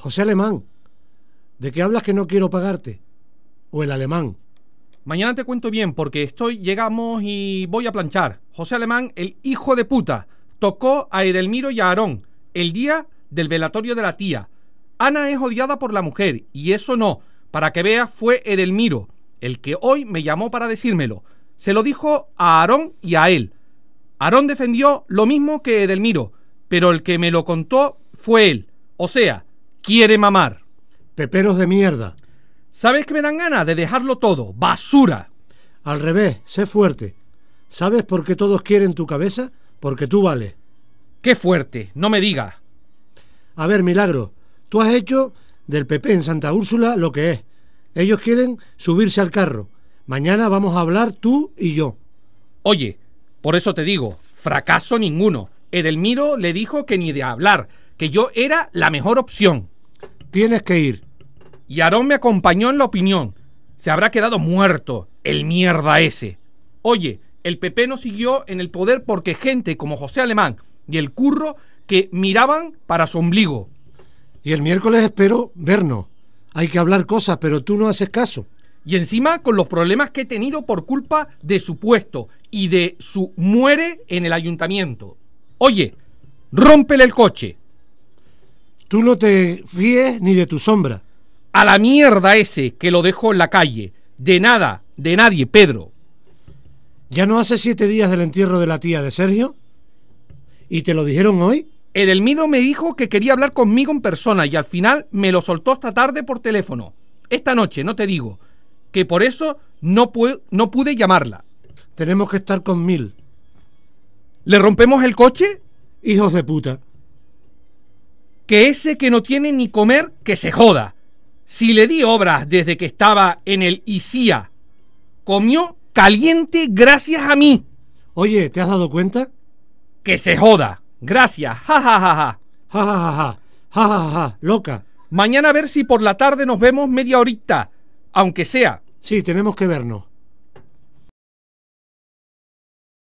José Alemán, ¿de qué hablas que no quiero pagarte? O el alemán. Mañana te cuento bien porque estoy, llegamos y voy a planchar. José Alemán, el hijo de puta, tocó a Edelmiro y a Aarón el día del velatorio de la tía. Ana es odiada por la mujer y eso no. Para que veas, fue Edelmiro el que hoy me llamó para decírmelo. Se lo dijo a Aarón y a él. Aarón defendió lo mismo que Edelmiro, pero el que me lo contó fue él. O sea, quiere mamar. Peperos de mierda. ¿Sabes que me dan ganas de dejarlo todo? Basura. Al revés, sé fuerte. ¿Sabes por qué todos quieren tu cabeza? Porque tú vales. ¡Qué fuerte! No me digas. A ver, Milagro, tú has hecho del PP en Santa Úrsula lo que es. Ellos quieren subirse al carro. Mañana vamos a hablar tú y yo. Oye, por eso te digo, fracaso ninguno. Edelmiro le dijo que ni de hablar, que yo era la mejor opción. Tienes que ir. Y Aarón me acompañó en la opinión. Se habrá quedado muerto, el mierda ese. Oye, el PP no siguió en el poder porque gente como José Alemán y el curro que miraban para su ombligo. Y el miércoles espero vernos. Hay que hablar cosas, pero tú no haces caso. Y encima con los problemas que he tenido por culpa de su puesto y de su muere en el ayuntamiento. Oye, rómpele el coche. Tú no te fíes ni de tu sombra. A la mierda ese que lo dejó en la calle. De nada, de nadie, Pedro. ¿Ya no hace siete días del entierro de la tía de Sergio? ¿Y te lo dijeron hoy? Edelmido me dijo que quería hablar conmigo en persona y al final me lo soltó esta tarde por teléfono. Esta noche, no te digo. Que por eso no, no pude llamarla. Tenemos que estar con mil. ¿Le rompemos el coche? Hijos de puta que ese que no tiene ni comer, que se joda. Si le di obras desde que estaba en el ICIA, comió caliente gracias a mí. Oye, ¿te has dado cuenta? Que se joda. Gracias. Ja, ja, ja, Loca. Mañana a ver si por la tarde nos vemos media horita. Aunque sea. Sí, tenemos que vernos.